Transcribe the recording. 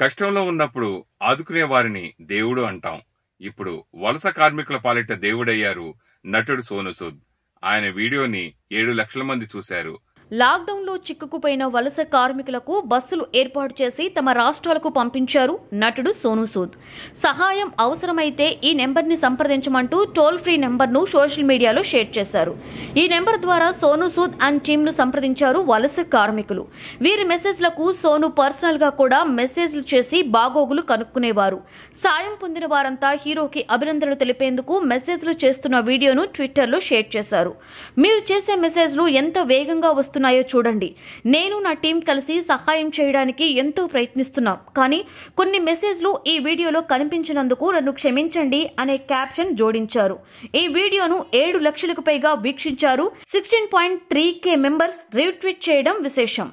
కష్టంలో ఉన్నప్పుడు ఆదుకునే వారిని దేవుడు అంటాం ఇప్పుడు వలస కార్మికుల పాలిట దేవుడయ్యారు నటుడు సోనుసూద్ ఆయన వీడియోని ఏడు లక్షల మంది చూశారు లాక్డౌన్లో చిక్కుకుపోయిన వలస కార్మికులకు బస్సులు ఏర్పాటు చేసి తమ రాష్ట్రాలకు పంపించారు నటుడు సోనూ సూద్ సహాయం అవసరమైతే ఈ నెంబర్ని సంప్రదించమంటూ టోల్ ఫ్రీ నెంబర్ను సోషల్ మీడియాలో షేర్ చేశారు ఈ నెంబర్ ద్వారా సోనూ సూద్ అండ్ టీమ్ను సంప్రదించారు వలస కార్మికులు వీరి మెసేజ్లకు సోను పర్సనల్గా కూడా మెసేజ్లు చేసి బాగోగులు కనుక్కునేవారు సాయం పొందిన వారంతా హీరోకి అభినందనలు తెలిపేందుకు మెసేజ్లు చేస్తున్న వీడియోను ట్విట్టర్లో షేర్ చేశారు మీరు చేసే మెసేజ్లు ఎంత వేగంగా వస్తున్నారు వస్తున్నాయో చూడండి నేను నా టీం కలిసి సహాయం చేయడానికి ఎంతో ప్రయత్నిస్తున్నాం కానీ కొన్ని మెసేజ్లు ఈ వీడియోలో కనిపించినందుకు నన్ను క్షమించండి అనే క్యాప్షన్ జోడించారు ఈ వీడియోను ఏడు లక్షలకు పైగా వీక్షించారు sixteen point three K members retweet చేయడం విశేషం